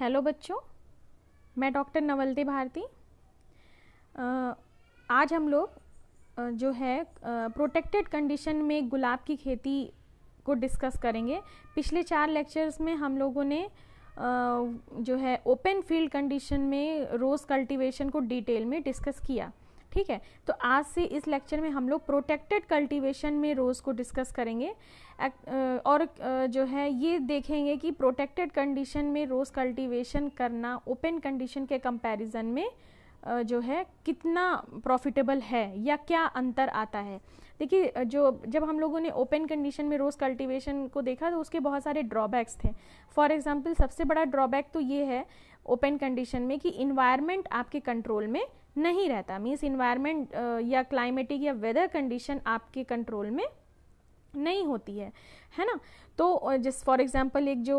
hello बच्चों मैं doctor नवलते Bharti आज हम लोग जो है प्रोटेक्टेड कंडीशन में गुलाब की खेती को डिस्कस करेंगे पिछले चार लेक्चर्स में हम लोगों ने जो है ओपन फील्ड कंडीशन में रोज़ कल्टीवेशन को डिटेल में डिस्कस किया ठीक है तो आज से इस लेक्चर में हम लोग प्रोटेक्टेड कल्टीवेशन में रोज़ को डिस्कस करेंगे और जो है ये देखेंगे कि प्रोटेक्टेड कंडीशन में रोज़ कल्टीवेशन करना ओपन कंडीशन के कंपैरिजन में जो है कितना प्रॉफिटेबल है या क्या अंतर आता है देखिए जो जब हम लोगों ने ओपन कंडीशन में रोज़ कल्टीवेशन को देखा तो उसके बहुत सारे ड्रॉबैक्स थे फॉर एग्जांपल सबसे बड़ा ड्रॉबैक तो ये है ओपन कंडीशन में कि इन्वायरमेंट आपके कंट्रोल में नहीं रहता मीन्स इन्वायरमेंट या क्लाइमेटिक या वेदर कंडीशन आपके कंट्रोल में नहीं होती है है ना तो जिस फॉर एग्जांपल एक जो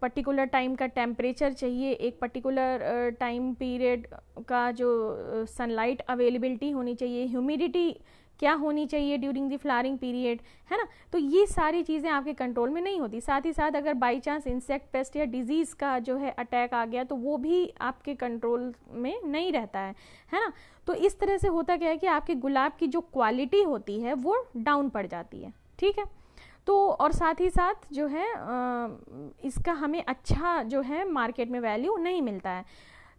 पर्टिकुलर uh, टाइम का टेम्परेचर चाहिए एक पर्टिकुलर टाइम पीरियड का जो सनलाइट अवेलेबिलिटी होनी चाहिए ह्यूमिडिटी क्या होनी चाहिए ड्यूरिंग द फ्लारिंग पीरियड है ना तो ये सारी चीज़ें आपके कंट्रोल में नहीं होती साथ ही साथ अगर बाई चांस इंसेक्ट पेस्ट या डिजीज़ का जो है अटैक आ गया तो वो भी आपके कंट्रोल में नहीं रहता है है ना तो इस तरह से होता क्या है कि आपके गुलाब की जो क्वालिटी होती है वो डाउन पड़ जाती है ठीक है तो और साथ ही साथ जो है इसका हमें अच्छा जो है मार्केट में वैल्यू नहीं मिलता है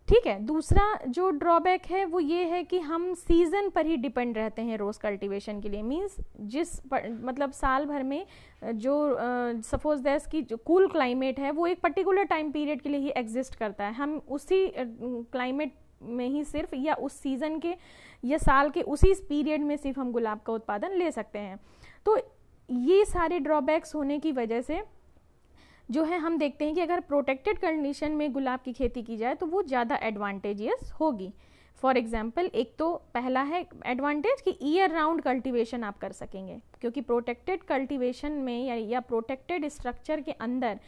ठीक है दूसरा जो ड्रॉबैक है वो ये है कि हम सीज़न पर ही डिपेंड रहते हैं रोज़ कल्टीवेशन के लिए मींस जिस पर, मतलब साल भर में जो सपोज uh, दैस की जो कूल cool क्लाइमेट है वो एक पर्टिकुलर टाइम पीरियड के लिए ही एग्जिस्ट करता है हम उसी क्लाइमेट में ही सिर्फ या उस सीज़न के या साल के उसी पीरियड में सिर्फ हम गुलाब का उत्पादन ले सकते हैं तो ये सारे ड्रॉबैक्स होने की वजह से जो है हम देखते हैं कि अगर प्रोटेक्टेड कंडीशन में गुलाब की खेती की जाए तो वो ज़्यादा एडवांटेजियस होगी फॉर एग्जाम्पल एक तो पहला है एडवांटेज कि ईयर राउंड कल्टिवेशन आप कर सकेंगे क्योंकि प्रोटेक्टेड कल्टिवेशन में या, या प्रोटेक्टेड स्ट्रक्चर के अंदर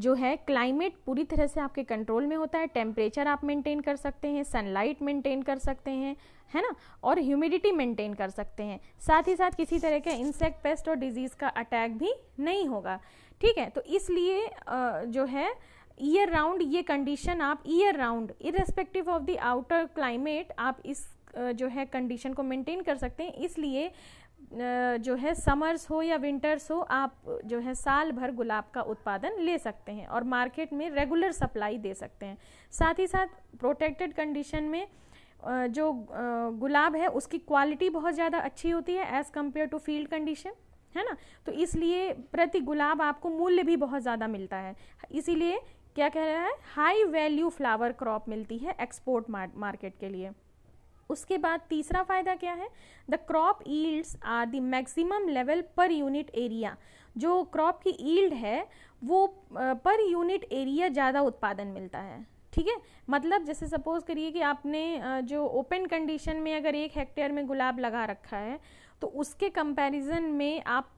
जो है क्लाइमेट पूरी तरह से आपके कंट्रोल में होता है टेम्परेचर आप मेंटेन कर सकते हैं सनलाइट मेंटेन कर सकते हैं है ना और ह्यूमिडिटी मेंटेन कर सकते हैं साथ ही साथ किसी तरह के इंसेक्ट पेस्ट और डिजीज़ का अटैक भी नहीं होगा ठीक है तो इसलिए जो है ईयर राउंड ये कंडीशन आप year round irrespective of the outer climate आप इस जो है कंडीशन को मेंटेन कर सकते हैं इसलिए जो है समर्स हो या विंटर्स हो आप जो है साल भर गुलाब का उत्पादन ले सकते हैं और मार्केट में रेगुलर सप्लाई दे सकते हैं साथ ही साथ प्रोटेक्टेड कंडीशन में जो गुलाब है उसकी क्वालिटी बहुत ज़्यादा अच्छी होती है as compare to field condition है ना तो इसलिए प्रति गुलाब आपको मूल्य भी बहुत ज़्यादा मिलता है इसीलिए क्या कह रहा है हाई वैल्यू फ्लावर क्रॉप मिलती है एक्सपोर्ट मार्केट के लिए उसके बाद तीसरा फायदा क्या है the crop yields are the maximum level per unit area जो क्रॉप की ईल्ड है वो पर यूनिट एरिया ज़्यादा उत्पादन मिलता है ठीक है मतलब जैसे सपोज़ करिए कि आपने जो ओपन कंडीशन में अगर एक हेक्टेयर में गुलाब लगा रखा है तो उसके कंपैरिजन में आप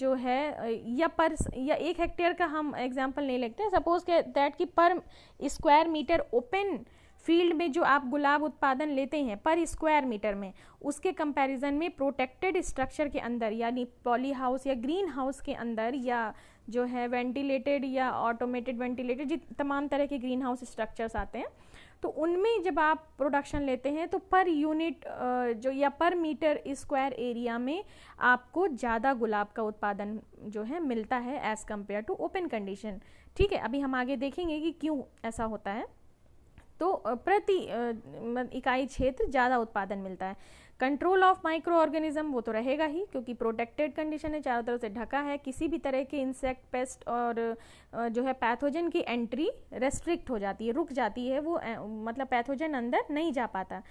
जो है या पर या एक हेक्टेयर का हम एग्जांपल नहीं लेते सपोज के दैट कि पर स्क्वायर मीटर ओपन फील्ड में जो आप गुलाब उत्पादन लेते हैं पर स्क्वायर मीटर में उसके कंपैरिजन में प्रोटेक्टेड स्ट्रक्चर के अंदर यानी पॉली हाउस या ग्रीन हाउस के अंदर या जो है वेंटिलेटेड या ऑटोमेटेड वेंटिलेटेड जित तमाम तरह के ग्रीन हाउस स्ट्रक्चर्स आते हैं तो उनमें जब आप प्रोडक्शन लेते हैं तो पर यूनिट जो या पर मीटर स्क्वायर एरिया में आपको ज़्यादा गुलाब का उत्पादन जो है मिलता है as compare to open condition ठीक है अभी हम आगे देखेंगे कि क्यों ऐसा होता है तो प्रति इकाई क्षेत्र ज़्यादा उत्पादन मिलता है कंट्रोल ऑफ माइक्रो ऑर्गेनिज्म वो तो रहेगा ही क्योंकि प्रोटेक्टेड कंडीशन है चारों तरफ से ढका है किसी भी तरह के इंसेक्ट पेस्ट और जो है पैथोजन की एंट्री रेस्ट्रिक्ट हो जाती है रुक जाती है वो मतलब पैथोजन अंदर नहीं जा पाता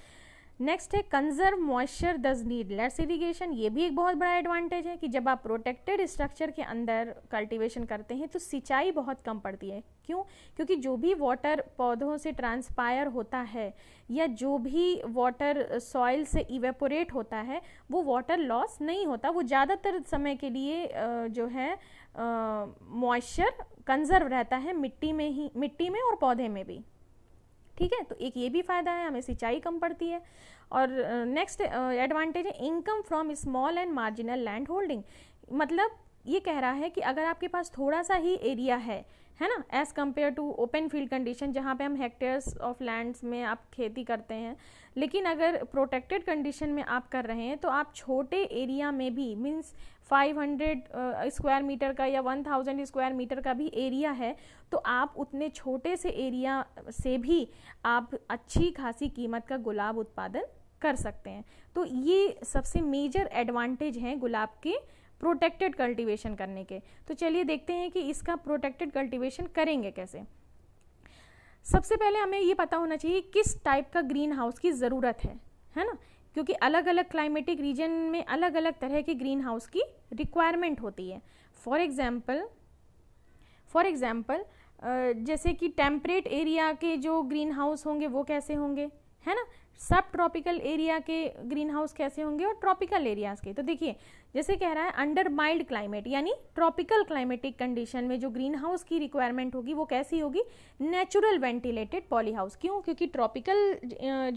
नेक्स्ट है conserve moisture thus need less irrigation ये भी एक बहुत बड़ा एडवांटेज है कि जब आप प्रोटेक्टेड स्ट्रक्चर के अंदर कल्टीवेशन करते हैं तो सिंचाई बहुत कम पड़ती है क्यों क्योंकि जो भी वाटर पौधों से ट्रांसपायर होता है या जो भी वाटर सॉइल से इवेपोरेट होता है वो वाटर लॉस नहीं होता वो ज़्यादातर समय के लिए जो है मॉइस्चर कंजर्व रहता है मिट्टी में ही मिट्टी में और पौधे में भी ठीक है तो एक ये भी फ़ायदा है हमें सिंचाई कम पड़ती है और नेक्स्ट एडवांटेज है income from small and marginal land holding मतलब ये कह रहा है कि अगर आपके पास थोड़ा सा ही एरिया है है ना as compare to open field condition जहाँ पे हम हेक्टेयर्स ऑफ लैंड्स में आप खेती करते हैं लेकिन अगर प्रोटेक्टेड कंडीशन में आप कर रहे हैं तो आप छोटे एरिया में भी मीन्स 500 स्क्वायर मीटर का या 1000 स्क्वायर मीटर का भी एरिया है तो आप उतने छोटे से एरिया से भी आप अच्छी खासी कीमत का गुलाब उत्पादन कर सकते हैं तो ये सबसे मेजर एडवांटेज हैं गुलाब के प्रोटेक्टेड कल्टीवेशन करने के तो चलिए देखते हैं कि इसका प्रोटेक्टेड कल्टीवेशन करेंगे कैसे सबसे पहले हमें ये पता होना चाहिए किस टाइप का ग्रीन हाउस की ज़रूरत है है ना क्योंकि अलग अलग क्लाइमेटिक रीजन में अलग अलग तरह के ग्रीन हाउस की रिक्वायरमेंट होती है फॉर एग्ज़ाम्पल फॉर एग्ज़ाम्पल जैसे कि टेम्परेट एरिया के जो ग्रीन हाउस होंगे वो कैसे होंगे है ना सब ट्रॉपिकल एरिया के ग्रीन हाउस कैसे होंगे और ट्रॉपिकल एरियाज के तो देखिए जैसे कह रहा है अंडर माइल्ड क्लाइमेट यानी ट्रॉपिकल क्लाइमेटिक कंडीशन में जो ग्रीन हाउस की रिक्वायरमेंट होगी वो कैसी होगी नेचुरल वेंटिलेटेड पॉली हाउस क्यों क्योंकि ट्रॉपिकल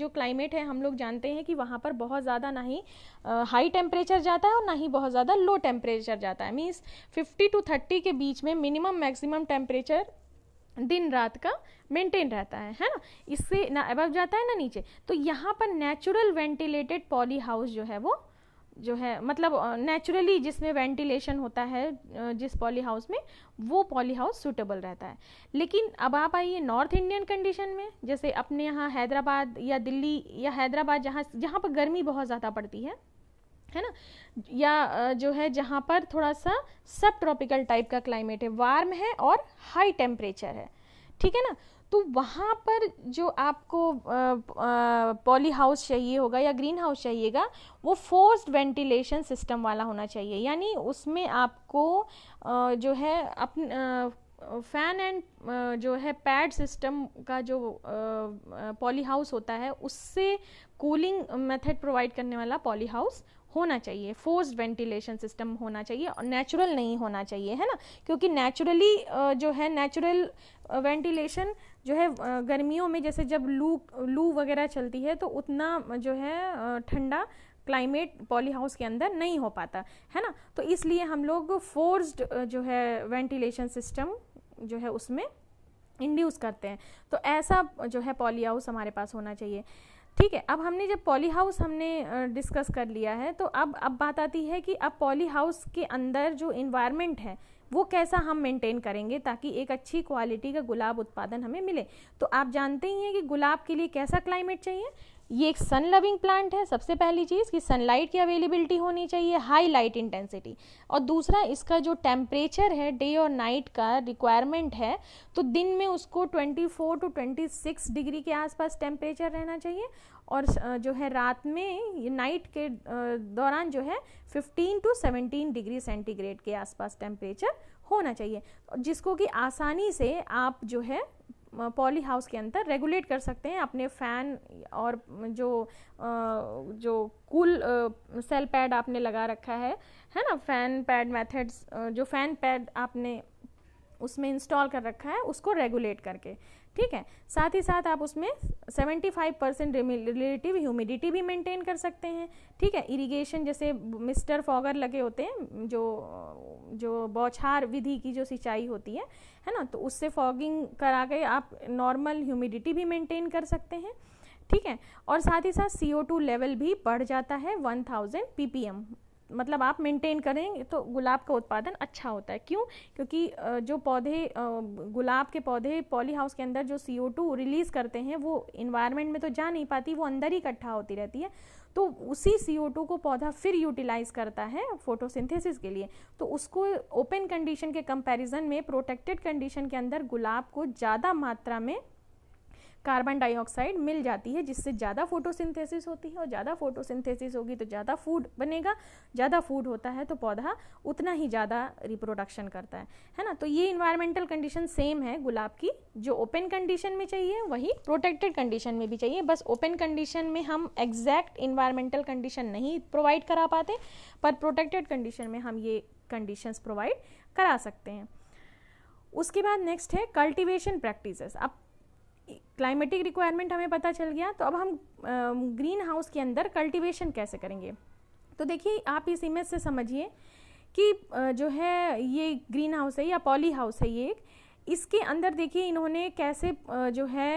जो क्लाइमेट है हम लोग जानते हैं कि वहाँ पर बहुत ज़्यादा ना ही हाई टेम्परेचर जाता है और ना ही बहुत ज़्यादा लो टेम्परेचर जाता है मीन्स फिफ्टी टू थर्टी के बीच में मिनिमम मैक्सिमम टेम्परेचर दिन रात का मेंटेन रहता है है ना इससे ना अब जाता है ना नीचे तो यहाँ पर नेचुरल वेंटिलेटेड पॉली हाउस जो है वो जो है मतलब नेचुरली जिसमें वेंटिलेशन होता है जिस पॉली हाउस में वो पॉली हाउस सूटेबल रहता है लेकिन अब आप आइए नॉर्थ इंडियन कंडीशन में जैसे अपने यहाँ हैदराबाद या दिल्ली या हैदराबाद जहाँ जहाँ पर गर्मी बहुत ज़्यादा पड़ती है है ना या जो है जहाँ पर थोड़ा सा सब ट्रॉपिकल टाइप का क्लाइमेट है वार्म है और हाई टेम्परेचर है ठीक है ना तो वहाँ पर जो आपको पॉली हाउस चाहिए होगा या ग्रीन हाउस चाहिएगा वो फोर्स्ड वेंटिलेशन सिस्टम वाला होना चाहिए यानी उसमें आपको आ, जो है अपन फ़ैन एंड जो है पैड सिस्टम का जो पॉली हाउस होता है उससे कूलिंग मेथड प्रोवाइड करने वाला पॉली हाउस होना चाहिए फोर्स वेंटिलेशन सिस्टम होना चाहिए और नेचुरल नहीं होना चाहिए है ना क्योंकि नेचुरली जो है नेचुरल वेंटिलेशन जो है गर्मियों में जैसे जब लू लू वगैरह चलती है तो उतना जो है ठंडा क्लाइमेट पॉली हाउस के अंदर नहीं हो पाता है ना तो इसलिए हम लोग फोर्स्ड जो है वेंटिलेशन सिस्टम जो है उसमें इंड्यूस करते हैं तो ऐसा जो है पॉली हाउस हमारे पास होना चाहिए ठीक है अब हमने जब पॉली हाउस हमने डिस्कस कर लिया है तो अब अब बात आती है कि अब पॉली हाउस के अंदर जो इन्वायरमेंट है वो कैसा हम मेंटेन करेंगे ताकि एक अच्छी क्वालिटी का गुलाब उत्पादन हमें मिले तो आप जानते ही हैं कि गुलाब के लिए कैसा क्लाइमेट चाहिए ये एक सन लविंग प्लांट है सबसे पहली चीज़ कि सनलाइट की अवेलेबिलिटी होनी चाहिए हाई लाइट इंटेंसिटी और दूसरा इसका जो टेम्परेचर है डे और नाइट का रिक्वायरमेंट है तो दिन में उसको 24 टू 26 डिग्री के आसपास टेम्परेचर रहना चाहिए और जो है रात में नाइट के दौरान जो है 15 टू 17 डिग्री सेंटीग्रेड के आसपास टेम्परेचर होना चाहिए जिसको कि आसानी से आप जो है पॉली हाउस के अंदर रेगुलेट कर सकते हैं अपने फ़ैन और जो जो कूल सेल पैड आपने लगा रखा है है ना फ़ैन पैड मेथड्स जो फ़ैन पैड आपने उसमें इंस्टॉल कर रखा है उसको रेगुलेट करके ठीक है साथ ही साथ आप उसमें 75 परसेंट रिलेटिव ह्यूमिडिटी भी मेंटेन कर सकते हैं ठीक है इरिगेशन जैसे मिस्टर फॉगर लगे होते हैं जो जो बौछार विधि की जो सिंचाई होती है है ना तो उससे फॉगिंग करा के आप नॉर्मल ह्यूमिडिटी भी मेंटेन कर सकते हैं ठीक है और साथ ही साथ सी ओ टू लेवल भी बढ़ जाता है one thousand P P M मतलब आप मेंटेन करेंगे तो गुलाब का उत्पादन अच्छा होता है क्यों क्योंकि जो पौधे गुलाब के पौधे पॉली हाउस के अंदर जो सी रिलीज़ करते हैं वो इन्वायरमेंट में तो जा नहीं पाती वो अंदर ही इकट्ठा होती रहती है तो उसी सी को पौधा फिर यूटिलाइज करता है फोटोसिंथेसिस के लिए तो उसको ओपन कंडीशन के कंपैरिजन में प्रोटेक्टेड कंडीशन के अंदर गुलाब को ज़्यादा मात्रा में कार्बन डाइऑक्साइड मिल जाती है जिससे ज़्यादा फोटोसिंथेसिस होती है और ज़्यादा फोटोसिंथेसिस होगी तो ज़्यादा फूड बनेगा ज़्यादा फूड होता है तो पौधा उतना ही ज़्यादा रिप्रोडक्शन करता है है ना तो ये इन्वायरमेंटल कंडीशन सेम है गुलाब की जो ओपन कंडीशन में चाहिए वही प्रोटेक्टेड कंडीशन में भी चाहिए बस ओपन कंडीशन में हम एग्जैक्ट इन्वायरमेंटल कंडीशन नहीं प्रोवाइड करा पाते पर प्रोटेक्टेड कंडीशन में हम ये कंडीशंस प्रोवाइड करा सकते हैं उसके बाद नेक्स्ट है कल्टीवेशन प्रैक्टिसेस अब क्लाइमेटिक रिक्वायरमेंट हमें पता चल गया तो अब हम ग्रीन हाउस के अंदर कल्टीवेशन कैसे करेंगे तो देखिए आप इस इमेज से समझिए कि जो है ये ग्रीन हाउस है या पॉली हाउस है ये एक इसके अंदर देखिए इन्होंने कैसे जो है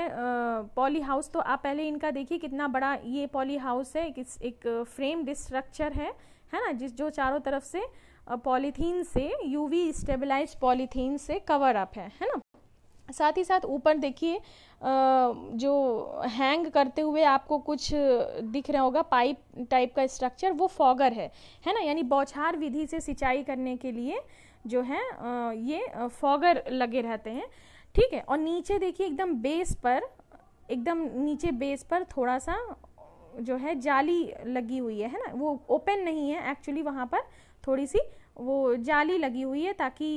पॉली हाउस तो आप पहले इनका देखिए कितना बड़ा ये पॉली हाउस है एक, एक फ्रेम डिस्ट्रक्चर है है ना जिस जो चारों तरफ से पॉलीथीन से यूवी स्टेबलाइज्ड पॉलीथीन से कवर अप है है ना साथ ही साथ ऊपर देखिए जो हैंग करते हुए आपको कुछ दिख रहा होगा पाइप टाइप का स्ट्रक्चर वो फॉगर है है ना यानी बौछार विधि से सिंचाई करने के लिए जो है ये फॉगर लगे रहते हैं ठीक है और नीचे देखिए एकदम बेस पर एकदम नीचे बेस पर थोड़ा सा जो है जाली लगी हुई है ना वो ओपन नहीं है एक्चुअली वहाँ पर थोड़ी सी वो जाली लगी हुई है ताकि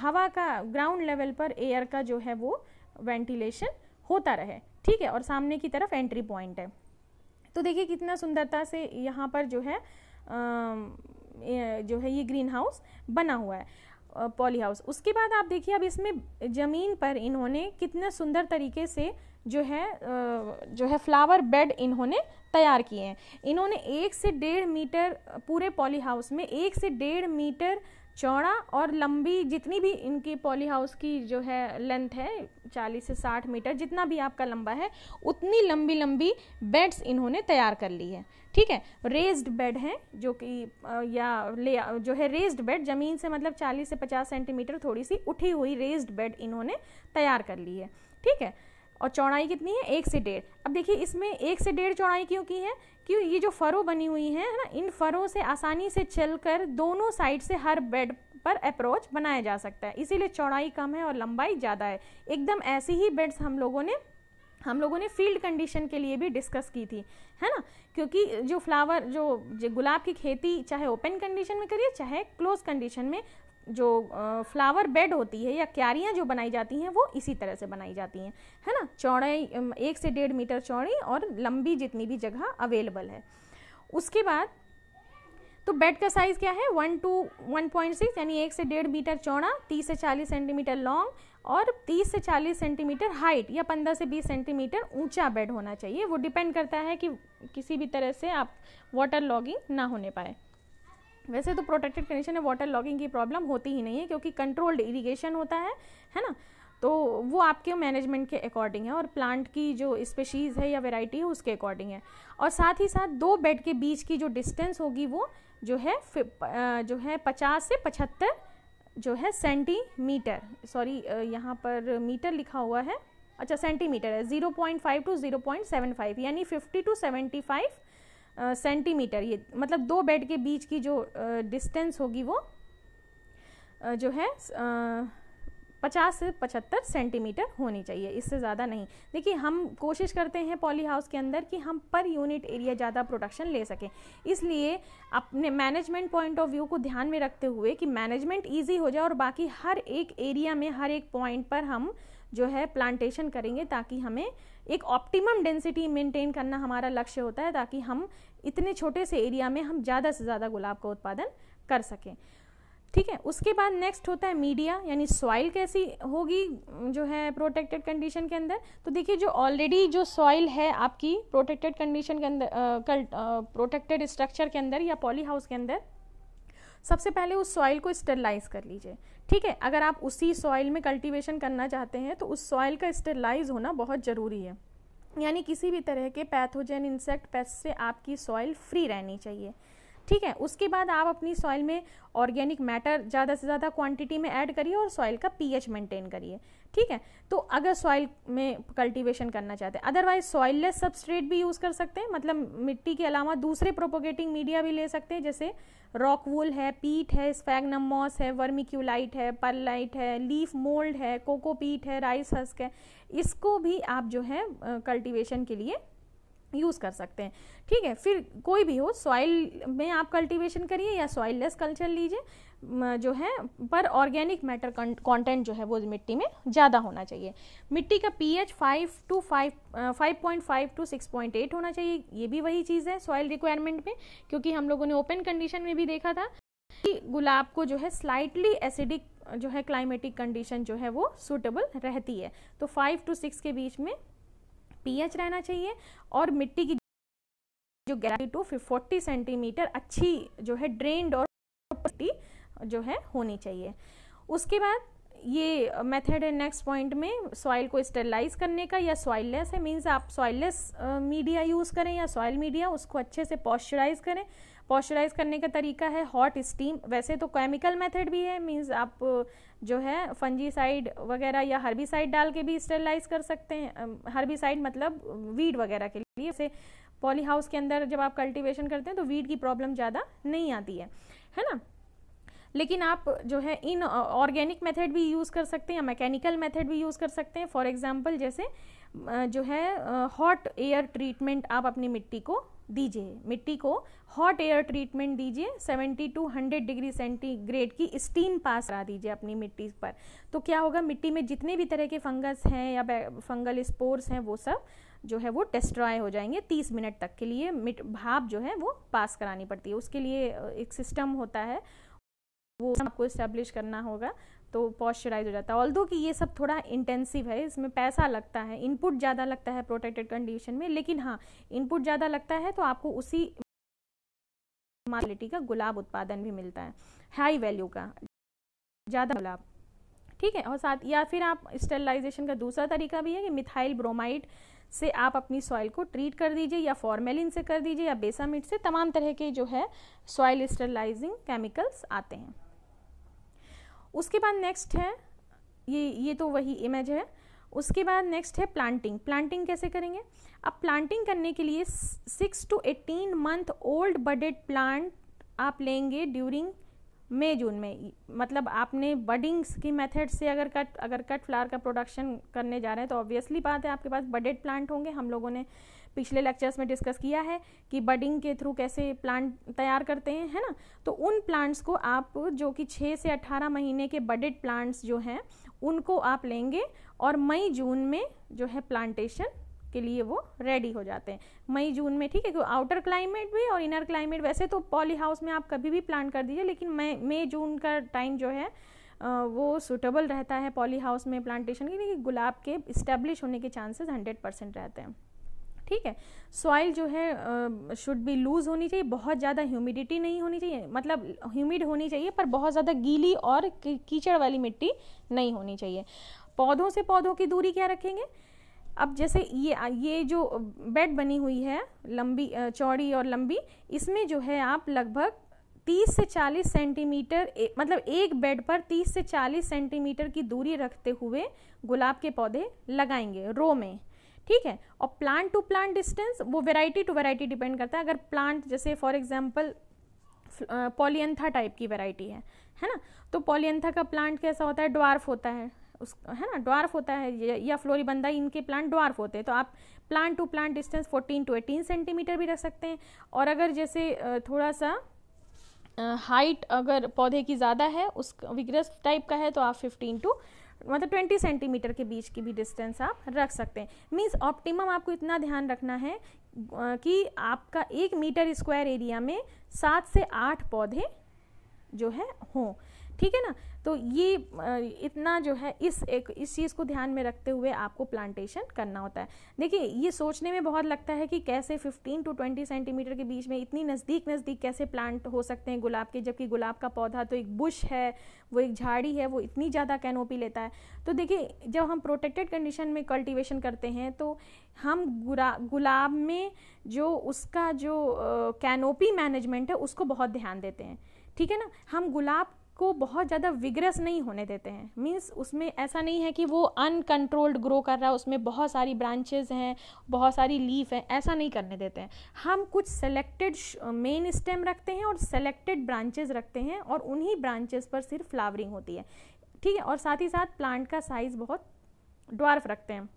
हवा का ग्राउंड लेवल पर एयर का जो है वो वेंटिलेशन होता रहे ठीक है और सामने की तरफ एंट्री पॉइंट है तो देखिए कितना सुंदरता से यहाँ पर जो है जो है ये ग्रीन हाउस बना हुआ है पॉली हाउस उसके बाद आप देखिए अब इसमें ज़मीन पर इन्होंने कितना सुंदर तरीके से जो है जो है फ्लावर बेड इन्होंने तैयार किए हैं इन्होंने एक से डेढ़ मीटर पूरे पॉली हाउस में एक से डेढ़ मीटर चौड़ा और लंबी जितनी भी इनकी पॉली हाउस की जो है लेंथ है 40 से 60 मीटर जितना भी आपका लंबा है उतनी लंबी लंबी बेड्स इन्होंने तैयार कर ली है ठीक है रेज्ड बेड हैं जो कि या ले जो है रेज्ड बेड ज़मीन से मतलब 40 से 50 सेंटीमीटर थोड़ी सी उठी हुई रेज्ड बेड इन्होंने तैयार कर ली है ठीक है और चौड़ाई कितनी है एक से डेढ़ अब देखिए इसमें एक से डेढ़ चौड़ाई क्यों की है क्यों ये जो फरों बनी हुई है ना इन फरों से आसानी से चलकर दोनों साइड से हर बेड पर अप्रोच बनाया जा सकता है इसीलिए चौड़ाई कम है और लंबाई ज़्यादा है एकदम ऐसी ही बेड्स हम लोगों ने हम लोगों ने फील्ड कंडीशन के लिए भी डिस्कस की थी है ना क्योंकि जो फ्लावर जो, जो गुलाब की खेती चाहे ओपन कंडीशन में करिए चाहे क्लोज कंडीशन में जो फ्लावर बेड होती है या क्यारियाँ जो बनाई जाती हैं वो इसी तरह से बनाई जाती हैं है ना चौड़ाई एक से डेढ़ मीटर चौड़ी और लंबी जितनी भी जगह अवेलेबल है उसके बाद तो बेड का साइज़ क्या है one two one point six यानी एक से डेढ़ मीटर चौड़ा तीस से चालीस सेंटीमीटर लॉन्ग और तीस से चालीस सेंटीमीटर हाइट या पंद्रह से बीस सेंटीमीटर ऊंचा बेड होना चाहिए वो डिपेंड करता है कि किसी भी तरह से आप वाटर लॉगिंग ना होने पाए वैसे तो प्रोटेक्टेड कंडीशन में वाटर लॉगिंग की प्रॉब्लम होती ही नहीं है क्योंकि कंट्रोल्ड इरिगेशन होता है है ना तो वो आपके मैनेजमेंट के अकॉर्डिंग है और प्लांट की जो स्पेशीज़ है या वेराइटी है उसके अकॉर्डिंग है और साथ ही साथ दो बेड के बीच की जो डिस्टेंस होगी वो जो है जो है पचास से पचहत्तर जो है सेंटीमीटर सॉरी यहाँ पर मीटर लिखा हुआ है अच्छा सेंटीमीटर है zero point five to zero point seven five यानी fifty to seventy five centimetre ये मतलब दो बेड के बीच की जो डिस्टेंस होगी वो जो है पचास से पचहत्तर सेंटीमीटर होनी चाहिए इससे ज़्यादा नहीं देखिए हम कोशिश करते हैं पॉली हाउस के अंदर कि हम पर यूनिट एरिया ज़्यादा प्रोडक्शन ले सकें इसलिए अपने मैनेजमेंट पॉइंट ऑफ व्यू को ध्यान में रखते हुए कि मैनेजमेंट ईजी हो जाए और बाकी हर एक एरिया में हर एक पॉइंट पर हम जो है प्लांटेशन करेंगे ताकि हमें एक ऑप्टिमम डेंसिटी मेंटेन करना हमारा लक्ष्य होता है ताकि हम इतने छोटे से एरिया में हम ज़्यादा से ज़्यादा गुलाब का उत्पादन कर सकें ठीक है उसके बाद नेक्स्ट होता है मीडिया यानी सॉइल कैसी होगी जो है प्रोटेक्टेड कंडीशन के अंदर तो देखिए जो ऑलरेडी जो सॉइल है आपकी प्रोटेक्टेड कंडीशन के अंदर प्रोटेक्टेड स्ट्रक्चर के अंदर या पॉली हाउस के अंदर सबसे पहले उस सॉइल को स्टरलाइज कर लीजिए ठीक है अगर आप उसी सॉइल में कल्टीवेशन करना चाहते हैं तो उस सॉइल का स्टरलाइज होना बहुत ज़रूरी है यानी किसी भी तरह के पैथोजन इंसेक्ट पेस्ट से आपकी सॉइल फ्री रहनी चाहिए ठीक है उसके बाद आप अपनी सॉइल में ऑर्गेनिक मैटर ज़्यादा से ज़्यादा क्वांटिटी में ऐड करिए और सॉइल का पीएच मेंटेन करिए ठीक है तो अगर सॉइल में कल्टीवेशन करना चाहते हैं अदरवाइज सॉइललेस सबस्ट्रेट भी यूज़ कर सकते हैं मतलब मिट्टी के अलावा दूसरे प्रोपोगेटिंग मीडिया भी ले सकते हैं जैसे रॉक वूल है पीट है स्फैगनम मॉस है वर्मिक्यूलाइट है पर्लाइट है लीफ मोल्ड है कोकोपीट है राइस हस्क है इसको भी आप जो है कल्टिवेशन के लिए यूज़ कर सकते हैं ठीक है फिर कोई भी हो सॉइल में आप कल्टीवेशन करिए या सॉइल लेस कल्चर लीजिए जो है पर ऑर्गेनिक मैटर कंटेंट जो है वो मिट्टी में ज़्यादा होना चाहिए मिट्टी का पीएच 5 टू 5 5.5 टू 6.8 होना चाहिए ये भी वही चीज़ है सॉइल रिक्वायरमेंट में क्योंकि हम लोगों ने ओपन कंडीशन में भी देखा था गुलाब को जो है स्लाइटली एसिडिक जो है क्लाइमेटिक कंडीशन जो है वो सूटेबल रहती है तो फाइव टू सिक्स के बीच में पीएच रहना चाहिए और मिट्टी की जो गैरिटी टू फोर्टी सेंटीमीटर अच्छी जो है ड्रेन्ड और जो है होनी चाहिए उसके बाद ये मेथड है नेक्स्ट पॉइंट में सॉइल को स्टेरलाइज करने का या सॉइललेस है मींस आप सॉइललेस मीडिया यूज़ करें या सॉइल मीडिया उसको अच्छे से पॉस्चराइज करें पॉस्चराइज करने का तरीका है हॉट स्टीम वैसे तो केमिकल मेथड भी है मींस आप जो है फंजीसाइड वगैरह या हर्बिसाइड डाल के भी स्टेरलाइज कर सकते हैं हर्बिसाइड मतलब वीड वगैरह के लिए जैसे पॉली हाउस के अंदर जब आप कल्टीवेशन करते हैं तो वीड की प्रॉब्लम ज़्यादा नहीं आती है है ना लेकिन आप जो है इन ऑर्गेनिक मेथड भी यूज़ कर सकते हैं या मैकेनिकल मेथड भी यूज़ कर सकते हैं फॉर एग्जाम्पल जैसे जो है हॉट एयर ट्रीटमेंट आप अपनी मिट्टी को दीजिए मिट्टी को हॉट एयर ट्रीटमेंट दीजिए 70 टू 100 डिग्री सेंटीग्रेड की स्टीम पास करा दीजिए अपनी मिट्टी पर तो क्या होगा मिट्टी में जितने भी तरह के फंगस हैं या फंगल स्पोर्स हैं वो सब जो है वो डिस्ट्रॉय हो जाएंगे 30 मिनट तक के लिए मिट भाप जो है वो पास करानी पड़ती है उसके लिए एक सिस्टम होता है वो आपको इस्टेब्लिश करना होगा तो पॉस्चराइज हो जाता है ऑल्दो कि ये सब थोड़ा इंटेंसिव है इसमें पैसा लगता है इनपुट ज़्यादा लगता है प्रोटेक्टेड कंडीशन में लेकिन हाँ इनपुट ज़्यादा लगता है तो आपको उसी क्वालिटी का गुलाब उत्पादन भी मिलता है हाई वैल्यू का ज़्यादा गुलाब ठीक है और साथ या फिर आप स्टेलाइजेशन का दूसरा तरीका भी है कि मिथाइल ब्रोमाइड से आप अपनी सॉइल को ट्रीट कर दीजिए या फॉर्मेलिन से कर दीजिए या बेसामिट से तमाम तरह के जो है सॉइल स्टेलाइजिंग केमिकल्स आते हैं उसके बाद नेक्स्ट है ये ये तो वही इमेज है उसके बाद नेक्स्ट है प्लांटिंग प्लांटिंग कैसे करेंगे अब प्लांटिंग करने के लिए six to eighteen month old budded plant आप लेंगे ड्यूरिंग मई जून में मतलब आपने बडिंग्स की मेथड से अगर कट अगर कट फ्लावर का प्रोडक्शन करने जा रहे हैं तो ऑब्वियसली बात है आपके पास बडेड प्लांट होंगे हम लोगों ने पिछले लेक्चर्स में डिस्कस किया है कि बडिंग के थ्रू कैसे प्लांट तैयार करते हैं है ना तो उन प्लांट्स को आप जो कि छः से अट्ठारह महीने के बडेड प्लांट्स जो हैं उनको आप लेंगे और मई जून में जो है प्लांटेशन के लिए वो रेडी हो जाते हैं मई जून में ठीक है क्योंकि आउटर क्लाइमेट भी और इनर क्लाइमेट वैसे तो पॉली हाउस में आप कभी भी प्लांट कर दीजिए लेकिन मई मई जून का टाइम जो है वो सूटेबल रहता है पॉली हाउस में प्लांटेशन के लिए गुलाब के इस्टेब्लिश होने के चांसेस हंड्रेड परसेंट रहते हैं ठीक है सॉइल जो है शुड बी लूज़ होनी चाहिए बहुत ज़्यादा ह्यूमिडिटी नहीं होनी चाहिए मतलब ह्यूमिड होनी चाहिए पर बहुत ज़्यादा गीली और कीचड़ वाली मिट्टी नहीं होनी चाहिए पौधों से पौधों की दूरी क्या रखेंगे अब जैसे ये ये जो बेड बनी हुई है लंबी चौड़ी और लंबी इसमें जो है आप लगभग 30 से 40 सेंटीमीटर मतलब एक बेड पर 30 से 40 सेंटीमीटर की दूरी रखते हुए गुलाब के पौधे लगाएंगे रो में ठीक है और प्लांट टू प्लांट डिस्टेंस वो वेराइटी टू वेराइटी डिपेंड करता है अगर प्लांट जैसे फॉर एग्जाम्पल पॉलियंथा टाइप की वेराइटी है है ना तो पॉलियंथा का प्लांट कैसा होता है ड्वार्फ होता है उस है ना ड्वार्फ होता है या फ्लोरीबंदा इनके प्लांट ड्वार्फ होते हैं तो आप plant to plant distance 14 to 18 centimetre भी रख सकते हैं और अगर जैसे थोड़ा सा हाइट अगर पौधे की ज़्यादा है उस विग्रस टाइप का है तो आप 15 टू मतलब 20 सेंटीमीटर के बीच की भी डिस्टेंस आप रख सकते हैं मीन्स ऑप्टिमम आपको इतना ध्यान रखना है कि आपका एक मीटर स्क्वायर एरिया में सात से आठ पौधे जो है हों ठीक है ना तो ये इतना जो है इस एक इस चीज़ को ध्यान में रखते हुए आपको प्लांटेशन करना होता है देखिए ये सोचने में बहुत लगता है कि कैसे 15 टू 20 सेंटीमीटर के बीच में इतनी नज़दीक नज़दीक कैसे प्लांट हो सकते हैं गुलाब के जबकि गुलाब का पौधा तो एक बुश है वो एक झाड़ी है वो इतनी ज़्यादा कैनोपी लेता है तो देखिए जब हम प्रोटेक्टेड कंडीशन में कल्टिवेशन करते हैं तो हम गुलाब में जो उसका जो कैनोपी मैनेजमेंट है उसको बहुत ध्यान देते हैं ठीक है ना हम गुलाब को बहुत ज़्यादा विग्रेस नहीं होने देते हैं मीन्स उसमें ऐसा नहीं है कि वो अनकंट्रोल्ड ग्रो कर रहा है उसमें बहुत सारी ब्रांचेज हैं बहुत सारी लीफ हैं ऐसा नहीं करने देते हैं हम कुछ सेलेक्टेड मेन स्टेम रखते हैं और सेलेक्टेड ब्रांचेज रखते हैं और उन्हीं ब्रांचेज पर सिर्फ फ्लावरिंग होती है ठीक है और साथ ही साथ प्लांट का साइज़ बहुत ड्वार्फ रखते हैं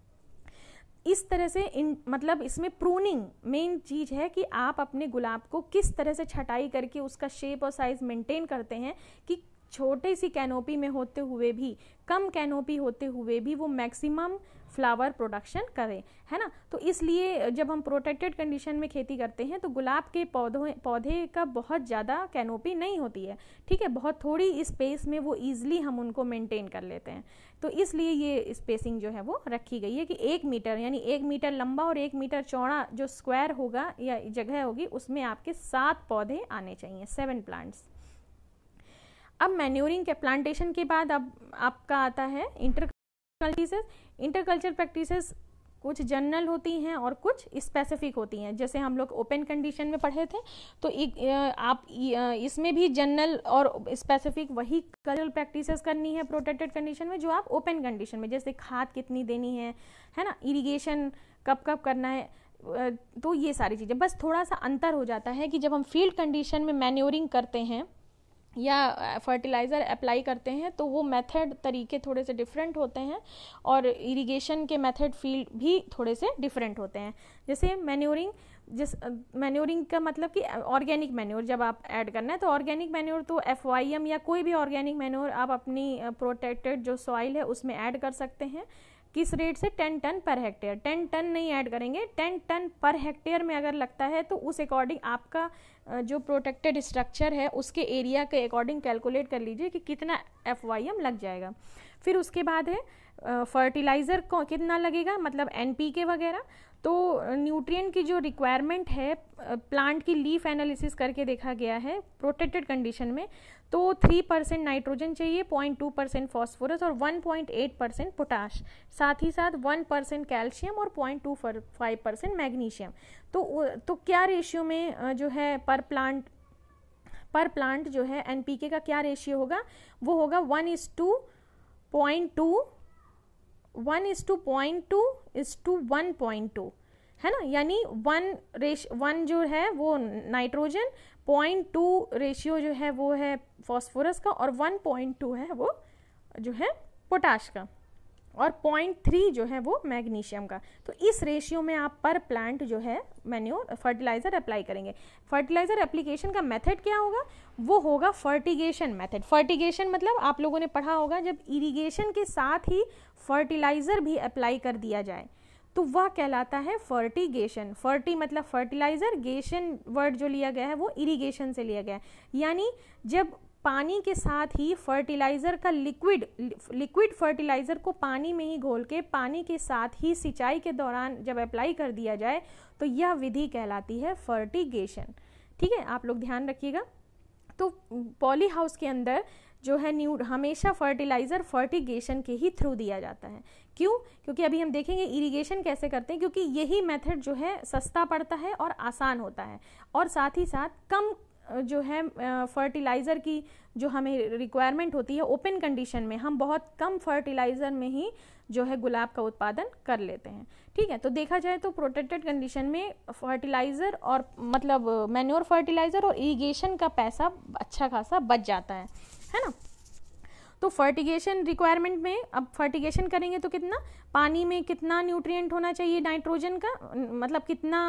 इस तरह से इन मतलब इसमें प्रूनिंग मेन चीज़ है कि आप अपने गुलाब को किस तरह से छटाई करके उसका शेप और साइज़ मेंटेन करते हैं कि छोटे सी कैनोपी में होते हुए भी कम कैनोपी होते हुए भी वो मैक्सिमम फ्लावर प्रोडक्शन करें है ना तो इसलिए जब हम प्रोटेक्टेड कंडीशन में खेती करते हैं तो गुलाब के पौधों पौधे का बहुत ज़्यादा कैनोपी नहीं होती है ठीक है बहुत थोड़ी स्पेस में वो ईजिली हम उनको मेंटेन कर लेते हैं तो इसलिए ये स्पेसिंग जो है वो रखी गई है कि एक मीटर यानी एक मीटर लंबा और एक मीटर चौड़ा जो स्क्वायर होगा या जगह होगी उसमें आपके सात पौधे आने चाहिए सेवन प्लांट्स अब मैन्योरिंग के प्लांटेशन के बाद अब आपका आता है इंटर कल्टीसेस इंटरकल्चर प्रैक्टिसेस कुछ जनरल होती हैं और कुछ स्पेसिफिक होती हैं जैसे हम लोग ओपन कंडीशन में पढ़े थे तो एक, आप इसमें भी जनरल और स्पेसिफिक वही कल्चरल प्रैक्टिसेस करनी है प्रोटेक्टेड कंडीशन में जो आप ओपन कंडीशन में जैसे खाद कितनी देनी है है ना इरिगेशन कब कब करना है तो ये सारी चीज़ें बस थोड़ा सा अंतर हो जाता है कि जब हम फील्ड कंडीशन में मैन्योरिंग करते हैं या फर्टिलाइज़र अप्लाई करते हैं तो वो मेथड तरीके थोड़े से डिफरेंट होते हैं और इरिगेशन के मेथड फील्ड भी थोड़े से डिफरेंट होते हैं जैसे मैन्योरिंग जिस मैन्योरिंग का मतलब कि ऑर्गेनिक मैन्योर जब आप ऐड करना है तो ऑर्गेनिक मैन्योर तो एफ या कोई भी ऑर्गेनिक मैन्योर आप अपनी प्रोटेक्टेड जो सॉइल है उसमें ऐड कर सकते हैं किस रेट से ten tonne per hectare ten tonne नहीं ऐड करेंगे टेन टन पर हेक्टेयर में अगर लगता है तो उस अकॉर्डिंग आपका जो प्रोटेक्टेड स्ट्रक्चर है उसके एरिया के अकॉर्डिंग कैलकुलेट कर लीजिए कि कितना एफ लग जाएगा फिर उसके बाद है फर्टिलाइज़र uh, कितना लगेगा मतलब एन वगैरह तो न्यूट्रिएंट की जो रिक्वायरमेंट है प्लांट की लीफ एनालिसिस करके देखा गया है प्रोटेक्टेड कंडीशन में तो 3 परसेंट नाइट्रोजन चाहिए 0.2 परसेंट फॉस्फोरस और 1.8 परसेंट पोटाश साथ ही साथ 1 परसेंट कैल्शियम और 0.25 परसेंट मैग्नीशियम तो तो क्या रेशियो में जो है पर प्लांट पर प्लांट जो है एनपीके का क्या रेशियो होगा वो होगा one is to point two one is to point two is to one point two है ना यानी वन रेश वन जो है वो नाइट्रोजन पॉइंट टू रेशियो जो है वो है फॉस्फोरस का और वन पॉइंट टू है वो जो है पोटाश का और पॉइंट थ्री जो है वो मैग्नीशियम का तो इस रेशियो में आप पर प्लांट जो है मैन्योर फर्टिलाइज़र अप्लाई करेंगे फर्टिलाइज़र एप्लीकेशन का मेथड क्या होगा वो होगा फर्टिगेशन मेथड फर्टिगेशन मतलब आप लोगों ने पढ़ा होगा जब इरिगेशन के साथ ही फर्टिलाइज़र भी अप्लाई कर दिया जाए तो वह कहलाता है फर्टिगेशन फर्टी मतलब फर्टिलाइज़र गेशन वर्ड जो लिया गया है वो इरीगेशन से लिया गया है यानी जब पानी के साथ ही फर्टिलाइज़र का लिक्विड लिक्विड फर्टिलाइज़र को पानी में ही घोल के पानी के साथ ही सिंचाई के दौरान जब अप्लाई कर दिया जाए तो यह विधि कहलाती है फर्टिगेशन ठीक है आप लोग ध्यान रखिएगा तो पॉली हाउस के अंदर जो है न्यू हमेशा फर्टिलाइज़र फर्टिगेशन के ही थ्रू दिया जाता है क्यों क्योंकि अभी हम देखेंगे इरिगेशन कैसे करते हैं क्योंकि यही मेथड जो है सस्ता पड़ता है और आसान होता है और साथ ही साथ कम जो है फर्टिलाइज़र की जो हमें रिक्वायरमेंट होती है ओपन कंडीशन में हम बहुत कम फर्टिलाइज़र में ही जो है गुलाब का उत्पादन कर लेते हैं ठीक है तो देखा जाए तो प्रोटेक्टेड कंडीशन में फर्टिलाइज़र और मतलब मैन्योर फर्टिलाइज़र और इरिगेशन का पैसा अच्छा खासा बच जाता है है ना तो फर्टिगेशन रिक्वायरमेंट में अब फर्टिगेशन करेंगे तो कितना पानी में कितना न्यूट्रिएंट होना चाहिए नाइट्रोजन का मतलब कितना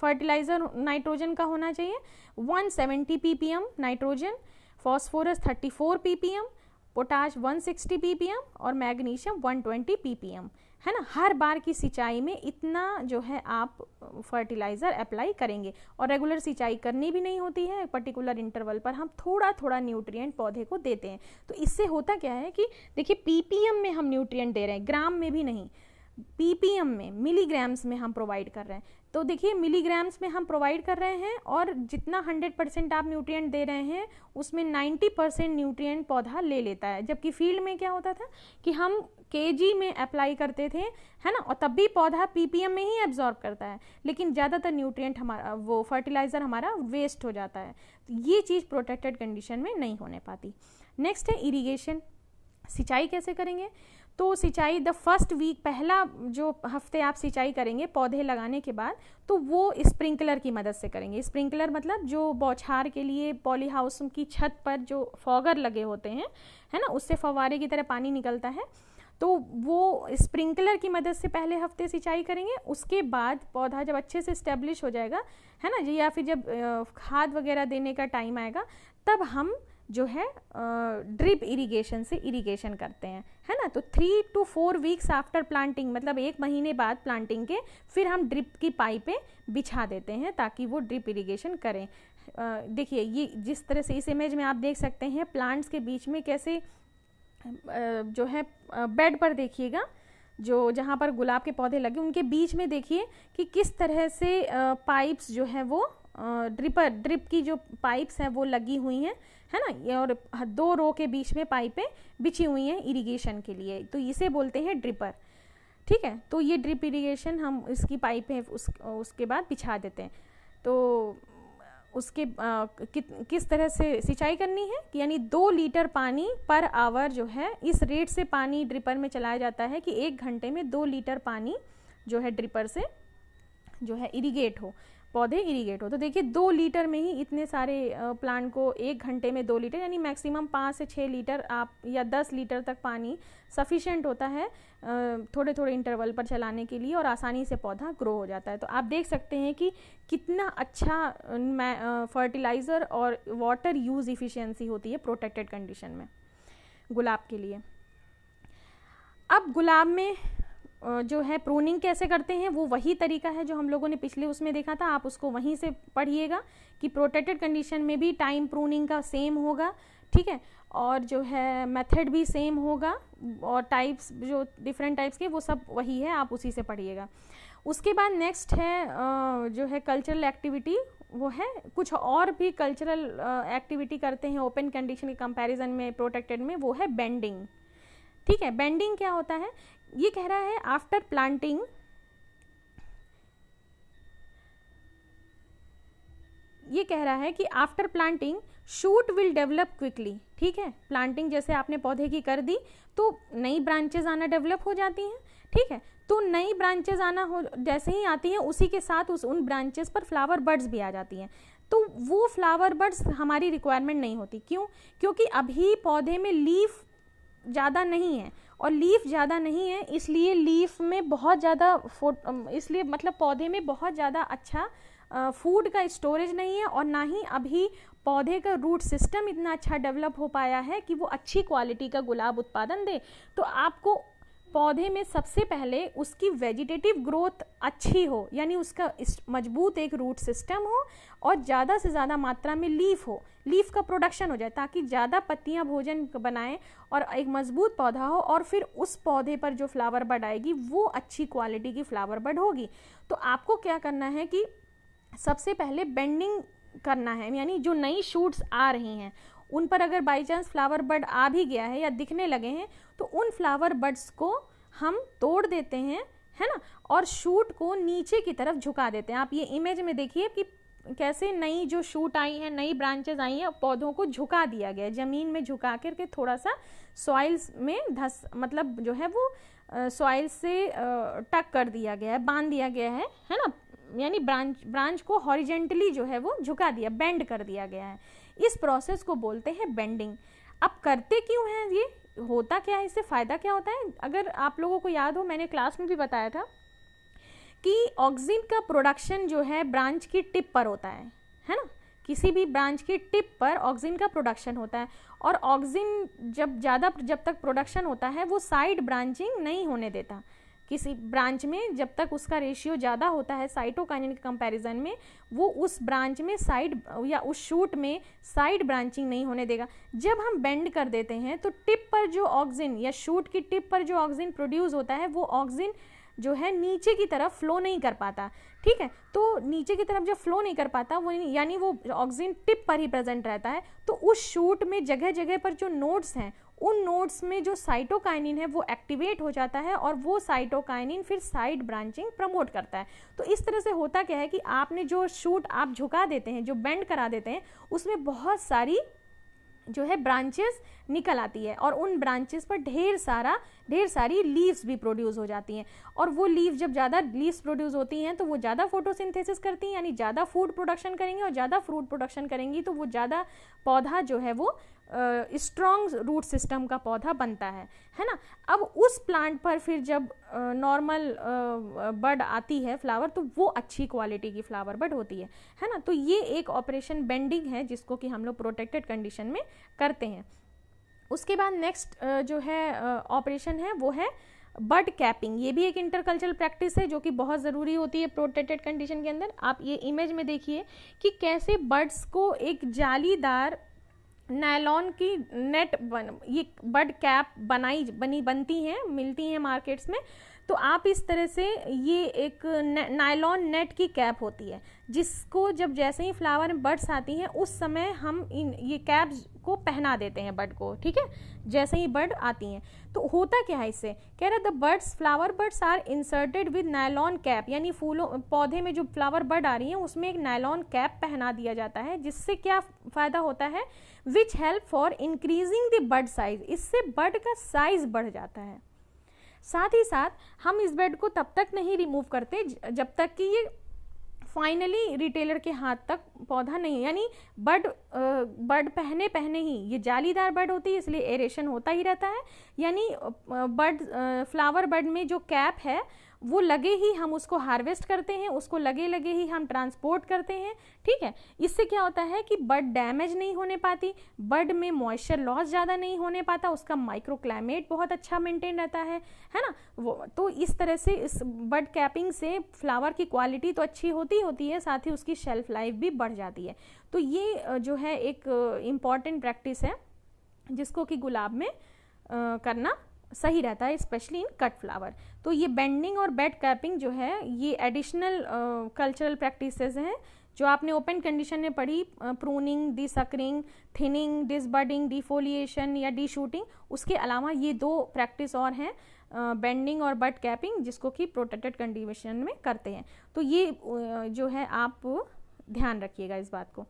फर्टिलाइज़र नाइट्रोजन का होना चाहिए 170 seventy P nitrogen phosphorus 34 four potash 160 M और मैग्नीशियम 120 एम है ना हर बार की सिंचाई में इतना जो है आप फर्टिलाइज़र अप्लाई करेंगे और रेगुलर सिंचाई करनी भी नहीं होती है पर्टिकुलर इंटरवल पर हम थोड़ा थोड़ा न्यूट्रिएंट पौधे को देते हैं तो इससे होता क्या है कि देखिए पीपीएम में हम न्यूट्रिएंट दे रहे हैं ग्राम में भी नहीं पीपीएम में मिलीग्राम्स में हम प्रोवाइड कर रहे हैं तो देखिए मिलीग्राम्स में हम प्रोवाइड कर रहे हैं और जितना 100 परसेंट आप न्यूट्रिएंट दे रहे हैं उसमें 90 परसेंट न्यूट्रिएंट पौधा ले लेता है जबकि फील्ड में क्या होता था कि हम के में अप्लाई करते थे है ना और तब भी पौधा पीपीएम में ही एब्जॉर्ब करता है लेकिन ज़्यादातर न्यूट्रिएंट हमारा वो फर्टिलाइज़र हमारा वेस्ट हो जाता है तो ये चीज़ प्रोटेक्टेड कंडीशन में नहीं होने पाती नेक्स्ट है इरीगेशन सिंचाई कैसे करेंगे तो सिंचाई द फर्स्ट वीक पहला जो हफ्ते आप सिंचाई करेंगे पौधे लगाने के बाद तो वो स्प्रिंकलर की मदद से करेंगे स्प्रिंकलर मतलब जो बौछार के लिए पॉली हाउस की छत पर जो फॉगर लगे होते हैं है ना उससे फवारे की तरह पानी निकलता है तो वो स्प्रिंकलर की मदद से पहले हफ्ते सिंचाई करेंगे उसके बाद पौधा जब अच्छे से स्टेब्लिश हो जाएगा है ना या फिर जब खाद वगैरह देने का टाइम आएगा तब हम जो है ड्रिप इरिगेशन से इरिगेशन करते हैं है ना तो three to four weeks after planting मतलब एक महीने बाद प्लांटिंग के फिर हम ड्रिप की पाइपें बिछा देते हैं ताकि वो ड्रिप इरिगेशन करें देखिए ये जिस तरह से इस इमेज में आप देख सकते हैं प्लांट्स के बीच में कैसे जो है बेड पर देखिएगा जो जहाँ पर गुलाब के पौधे लगे उनके बीच में देखिए कि किस तरह से पाइप्स जो है वो ड्रिपर ड्रिप की जो पाइप्स हैं वो लगी हुई हैं है ना और दो रो के बीच में पाइपें बिछी हुई हैं इरिगेशन के लिए तो इसे बोलते हैं ड्रिपर ठीक है तो ये ड्रिप इरिगेशन हम इसकी पाइपें उस उसके बाद बिछा देते हैं तो उसके आ, कि, किस तरह से सिंचाई करनी है यानी दो लीटर पानी पर आवर जो है इस रेट से पानी ड्रिपर में चलाया जाता है कि एक घंटे में दो लीटर पानी जो है ड्रिपर से जो है इरिगेट हो पौधे इरीगेट हो तो देखिए दो लीटर में ही इतने सारे प्लांट को एक घंटे में दो लीटर यानी मैक्सिमम पाँच से छः लीटर आप या दस लीटर तक पानी सफिशेंट होता है थोड़े थोड़े इंटरवल पर चलाने के लिए और आसानी से पौधा ग्रो हो जाता है तो आप देख सकते हैं कि कितना अच्छा फर्टिलाइज़र और वाटर यूज़ इफ़िशेंसी होती है प्रोटेक्टेड कंडीशन में गुलाब के लिए अब गुलाब में जो है प्रोनिंग कैसे करते हैं वो वही तरीका है जो हम लोगों ने पिछले उसमें देखा था आप उसको वहीं से पढ़िएगा कि प्रोटेक्टेड कंडीशन में भी टाइम प्रोनिंग का सेम होगा ठीक है और जो है मेथड भी सेम होगा और टाइप्स जो डिफरेंट टाइप्स के वो सब वही है आप उसी से पढ़िएगा उसके बाद नेक्स्ट है जो है कल्चरल एक्टिविटी वो है कुछ और भी कल्चरल एक्टिविटी करते हैं ओपन कंडीशन के कंपैरिजन में प्रोटेक्टेड में वो है बेंडिंग ठीक है बेंडिंग क्या होता है ये कह रहा है आफ्टर प्लांटिंग ये कह रहा है कि after planting shoot will develop quickly ठीक है प्लांटिंग जैसे आपने पौधे की कर दी तो नई ब्रांचेज आना डेवलप हो जाती हैं ठीक है तो नई ब्रांचेज आना हो जैसे ही आती हैं उसी के साथ उस उन ब्रांचेज पर फ्लावर बर्ड्स भी आ जाती हैं तो वो फ्लावर बर्ड्स हमारी रिक्वायरमेंट नहीं होती क्यों क्योंकि अभी पौधे में लीफ ज़्यादा नहीं है और लीफ ज़्यादा नहीं है इसलिए लीफ में बहुत ज़्यादा इसलिए मतलब पौधे में बहुत ज़्यादा अच्छा फूड का स्टोरेज नहीं है और ना ही अभी पौधे का रूट सिस्टम इतना अच्छा डेवलप हो पाया है कि वो अच्छी क्वालिटी का गुलाब उत्पादन दे तो आपको पौधे में सबसे पहले उसकी वेजिटेटिव ग्रोथ अच्छी हो यानी उसका मजबूत एक रूट सिस्टम हो और ज़्यादा से ज़्यादा मात्रा में लीफ हो लीफ का प्रोडक्शन हो जाए ताकि ज़्यादा पत्तियाँ भोजन बनाएं और एक मजबूत पौधा हो और फिर उस पौधे पर जो फ्लावर बड आएगी वो अच्छी क्वालिटी की फ्लावर बड होगी तो आपको क्या करना है कि सबसे पहले बेंडिंग करना है यानी जो नई शूट्स आ रही हैं उन पर अगर बाई चांस फ्लावर बर्ड आ भी गया है या दिखने लगे हैं तो उन फ्लावर बर्ड्स को हम तोड़ देते हैं है ना और शूट को नीचे की तरफ झुका देते हैं आप ये इमेज में देखिए कि कैसे नई जो शूट आई है नई ब्रांचेज आई हैं पौधों को झुका दिया गया है ज़मीन में झुका करके थोड़ा सा सॉइल्स में धस मतलब जो है वो सॉइल से टक कर दिया गया है बांध दिया गया है है ना यानी ब्रांच ब्रांच को हॉरिजेंटली जो है वो झुका दिया बेंड कर दिया गया है इस प्रोसेस को बोलते हैं बेंडिंग अब करते क्यों हैं ये होता क्या है इससे फ़ायदा क्या होता है अगर आप लोगों को याद हो मैंने क्लास में भी बताया था कि ऑक्सीजन का प्रोडक्शन जो है ब्रांच की टिप पर होता है है ना किसी भी ब्रांच की टिप पर ऑक्सीजन का प्रोडक्शन होता है और ऑक्सीजन जब ज़्यादा जब तक प्रोडक्शन होता है वो साइड ब्रांचिंग नहीं होने देता किसी ब्रांच में जब तक उसका रेशियो ज़्यादा होता है साइटोकाइनिन के कंपैरिजन में वो उस ब्रांच में साइड या उस शूट में साइड ब्रांचिंग नहीं होने देगा जब हम बेंड कर देते हैं तो टिप पर जो ऑक्सीजन या शूट की टिप पर जो ऑक्सीजन प्रोड्यूस होता है वो ऑक्सीजन जो है नीचे की तरफ फ्लो नहीं कर पाता ठीक है तो नीचे की तरफ जब फ्लो नहीं कर पाता वो यानी वो ऑक्सीजन टिप पर ही प्रेजेंट रहता है तो उस शूट में जगह जगह पर जो नोड्स हैं उन नोड्स में जो साइटोकाइनिन है वो एक्टिवेट हो जाता है और वो साइटोकाइनिन फिर साइड ब्रांचिंग प्रमोट करता है तो इस तरह से होता क्या है कि आपने जो शूट आप झुका देते हैं जो बेंड करा देते हैं उसमें बहुत सारी जो है ब्रांचेस निकल आती है और उन ब्रांचेस पर ढेर सारा ढेर सारी लीव्स भी प्रोड्यूस हो जाती हैं और वो लीव जब ज़्यादा लीव्स प्रोड्यूस होती हैं तो वो ज़्यादा फोटोसिंथेसिस करती हैं यानी ज़्यादा फूड प्रोडक्शन करेंगी और ज़्यादा फ्रूट प्रोडक्शन करेंगी तो वो ज़्यादा पौधा जो है वो स्ट्रॉन्ग रूट सिस्टम का पौधा बनता है है ना अब उस प्लांट पर फिर जब नॉर्मल बर्ड आती है फ्लावर तो वो अच्छी क्वालिटी की फ्लावर बर्ड होती है है ना तो ये एक ऑपरेशन बेंडिंग है जिसको कि हम लोग प्रोटेक्टेड कंडीशन में करते हैं उसके बाद नेक्स्ट जो है ऑपरेशन है वो है बर्ड कैपिंग ये भी एक इंटरकल्चरल प्रैक्टिस है जो कि बहुत ज़रूरी होती है प्रोटेक्टेड कंडीशन के अंदर आप ये इमेज में देखिए कि कैसे बर्ड्स को एक जालीदार नायलॉन की नेट बन ये बर्ड कैप बनाई बनी बनती हैं मिलती हैं मार्केट्स में तो आप इस तरह से ये एक नायलॉन नेट की कैप होती है जिसको जब जैसे ही फ्लावर में बर्ड्स आती हैं उस समय हम इन ये कैप्स को पहना देते हैं बर्ड को ठीक है जैसे ही बर्ड आती हैं तो होता क्या है इससे कह रहा the buds flower buds are inserted with nylon cap यानी फूलों पौधे में जो फ्लावर बर्ड आ रही हैं उसमें एक नायलॉन कैप पहना दिया जाता है जिससे क्या फ़ायदा होता है which help for increasing the bud size इससे बर्ड का साइज बढ़ जाता है साथ ही साथ हम इस बेड को तब तक नहीं रिमूव करते जब तक कि ये फाइनली रिटेलर के हाथ तक पौधा नहीं यानी बर्ड बर्ड पहने पहने ही ये जालीदार बर्ड होती है इसलिए एरेशन होता ही रहता है यानी बर्ड फ्लावर बर्ड में जो कैप है वो लगे ही हम उसको हार्वेस्ट करते हैं उसको लगे लगे ही हम ट्रांसपोर्ट करते हैं ठीक है इससे क्या होता है कि बर्ड डैमेज नहीं होने पाती बर्ड में मॉइस्चर लॉस ज़्यादा नहीं होने पाता उसका माइक्रो क्लाइमेट बहुत अच्छा मेंटेन रहता है है ना वो तो इस तरह से इस बर्ड कैपिंग से फ्लावर की क्वालिटी तो अच्छी होती होती है साथ ही उसकी शेल्फ लाइफ भी बढ़ जाती है तो ये जो है एक इम्पॉर्टेंट प्रैक्टिस है जिसको कि गुलाब में करना सही रहता है स्पेशली इन कट फ्लावर तो ये बेंडिंग और बेड कैपिंग जो है ये एडिशनल कल्चरल प्रैक्टिसेस हैं जो आपने ओपन कंडीशन में पढ़ी pruning suckering thinning disbudding defoliation या डी शूटिंग उसके अलावा ये दो प्रैक्टिस और हैं बेंडिंग और बट कैपिंग जिसको कि प्रोटेक्टेड कंडीशन में करते हैं तो ये जो है आप ध्यान रखिएगा इस बात को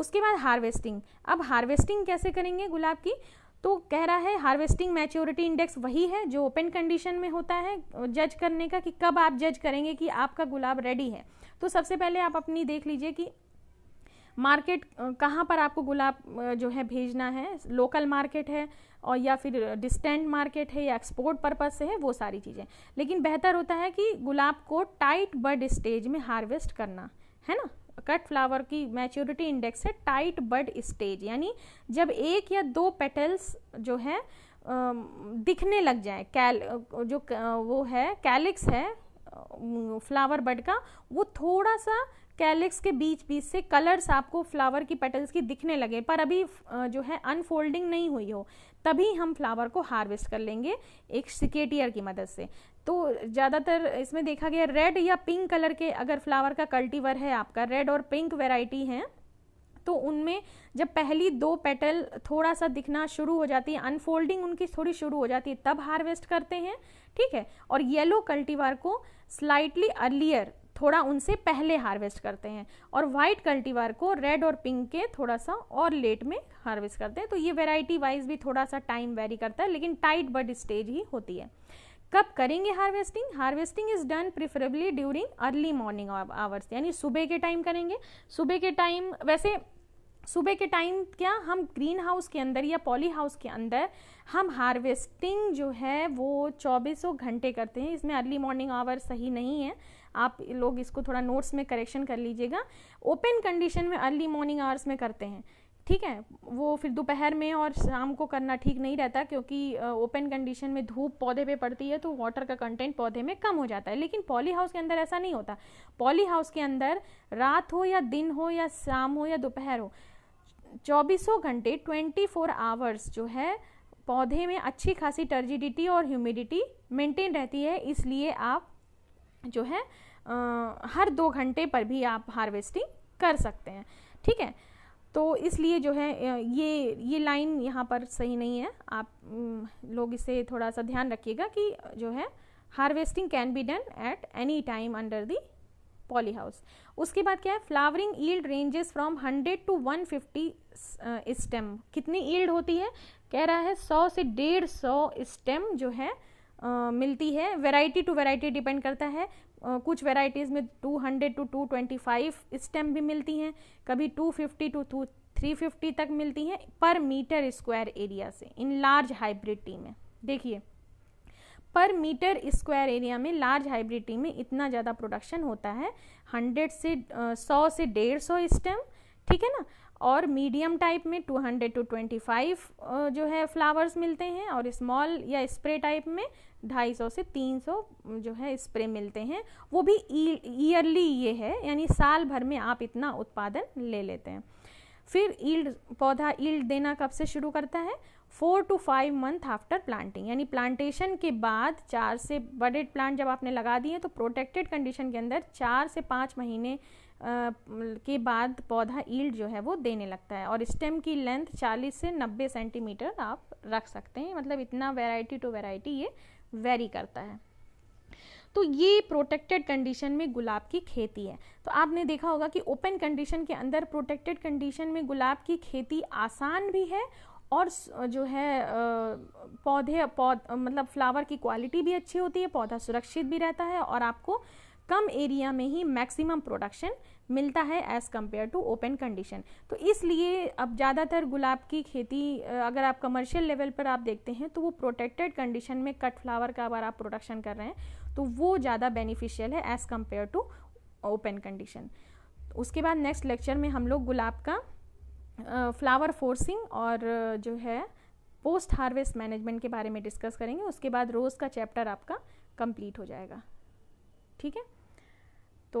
उसके बाद हार्वेस्टिंग अब हार्वेस्टिंग कैसे करेंगे गुलाब की तो कह रहा है हार्वेस्टिंग मैच्योरिटी इंडेक्स वही है जो ओपन कंडीशन में होता है जज करने का कि कब आप जज करेंगे कि आपका गुलाब रेडी है तो सबसे पहले आप अपनी देख लीजिए कि मार्केट कहाँ पर आपको गुलाब जो है भेजना है लोकल मार्केट है और या फिर डिस्टेंट मार्केट है या एक्सपोर्ट पर्पज से है वो सारी चीज़ें लेकिन बेहतर होता है कि गुलाब को टाइट बड स्टेज में हार्वेस्ट करना है ना कट फ्लावर की मैच्योरिटी इंडेक्स है टाइट बड स्टेज यानी जब एक या दो पेटल्स जो है दिखने लग जाए कैल जो वो है कैलिक्स है फ्लावर बड का वो थोड़ा सा कैलिक्स के बीच बीच से कलर्स आपको फ्लावर की पेटल्स की दिखने लगे पर अभी जो है अनफोल्डिंग नहीं हुई हो तभी हम फ्लावर को हार्वेस्ट कर लेंगे एक सिकेटियर की मदद से तो ज़्यादातर इसमें देखा गया रेड या पिंक कलर के अगर फ्लावर का कल्टीवर है आपका रेड और पिंक वेराइटी हैं तो उनमें जब पहली दो पेटल थोड़ा सा दिखना शुरू हो जाती है अनफोल्डिंग उनकी थोड़ी शुरू हो जाती है तब हार्वेस्ट करते हैं ठीक है और येलो कल्टीवार को स्लाइटली अर्लियर थोड़ा उनसे पहले हार्वेस्ट करते हैं और वाइट कल्टीवार को रेड और पिंक के थोड़ा सा और लेट में हार्वेस्ट करते हैं तो ये वेराइटी वाइज भी थोड़ा सा टाइम वेरी करता है लेकिन टाइट बर्ड स्टेज ही होती है कब करेंगे harvesting harvesting is done preferably during early morning hours यानी सुबह के टाइम करेंगे सुबह के टाइम वैसे सुबह के टाइम क्या हम ग्रीन हाउस के अंदर या पॉली हाउस के अंदर हम हार्वेस्टिंग जो है वो चौबीसों घंटे करते हैं इसमें अर्ली मॉर्निंग आवर सही नहीं है आप लोग इसको थोड़ा नोट्स में करेक्शन कर लीजिएगा ओपन कंडीशन में अर्ली मॉर्निंग आवर्स में करते हैं ठीक है वो फिर दोपहर में और शाम को करना ठीक नहीं रहता क्योंकि ओपन कंडीशन में धूप पौधे पे पड़ती है तो वाटर का कंटेंट पौधे में कम हो जाता है लेकिन पॉली हाउस के अंदर ऐसा नहीं होता पॉली हाउस के अंदर रात हो या दिन हो या शाम हो या दोपहर हो चौबीसों घंटे ट्वेंटी फोर आवर्स जो है पौधे में अच्छी खासी टर्जिडिटी और ह्यूमिडिटी मेंटेन रहती है इसलिए आप जो है आ, हर दो घंटे पर भी आप हार्वेस्टिंग कर सकते हैं ठीक है तो इसलिए जो है ये ये लाइन यहाँ पर सही नहीं है आप लोग इसे थोड़ा सा ध्यान रखिएगा कि जो है harvesting can be done at any time under the poly house उसके बाद क्या है flowering yield ranges from 100 to 150 stem कितनी ईल्ड होती है कह रहा है 100 से डेढ़ सौ स्टेम जो है मिलती है वैरायटी टू वैरायटी डिपेंड करता है आ, कुछ वैरायटीज़ में 200 टू 225 स्टेम भी मिलती हैं कभी 250 टू 350 तक मिलती हैं पर मीटर स्क्वायर एरिया से इन लार्ज हाइब्रिड टी में देखिए पर मीटर स्क्वायर एरिया में लार्ज हाइब्रिड टी में इतना ज़्यादा प्रोडक्शन होता है 100 से सौ से डेढ़ सौ स्टेम ठीक है ना और मीडियम टाइप में 200 टू 25 जो है फ्लावर्स मिलते हैं और स्मॉल या स्प्रे टाइप में ढाई सौ से तीन सौ जो है स्प्रे मिलते हैं वो भी ईयरली ये है यानी साल भर में आप इतना उत्पादन ले लेते हैं फिर ईल्ड पौधा ईल्ड देना कब से शुरू करता है four to five month after planting यानी प्लांटेशन के बाद चार से बड़े प्लांट जब आपने लगा दिए तो प्रोटेक्टेड कंडीशन के अंदर चार से पाँच महीने के बाद पौधा ईल्ड जो है वो देने लगता है और स्टेम की लेंथ 40 से 90 सेंटीमीटर आप रख सकते हैं मतलब इतना वेराइटी टू वेराइटी ये वेरी करता है तो ये प्रोटेक्टेड कंडीशन में गुलाब की खेती है तो आपने देखा होगा कि ओपन कंडीशन के अंदर प्रोटेक्टेड कंडीशन में गुलाब की खेती आसान भी है और जो है पौधे पौध मतलब फ्लावर की क्वालिटी भी अच्छी होती है पौधा सुरक्षित भी रहता है और आपको कम एरिया में ही मैक्सिमम प्रोडक्शन मिलता है as compare to open condition तो इसलिए अब ज़्यादातर गुलाब की खेती अगर आप कमर्शियल लेवल पर आप देखते हैं तो वो प्रोटेक्टेड कंडीशन में कट फ्लावर का अगर आप प्रोडक्शन कर रहे हैं तो वो ज़्यादा बेनिफिशियल है as compare to open condition उसके बाद नेक्स्ट लेक्चर में हम लोग गुलाब का फ्लावर फोर्सिंग और जो है पोस्ट हार्वेस्ट मैनेजमेंट के बारे में डिस्कस करेंगे उसके बाद रोज़ का चैप्टर आपका कंप्लीट हो जाएगा ठीक है तो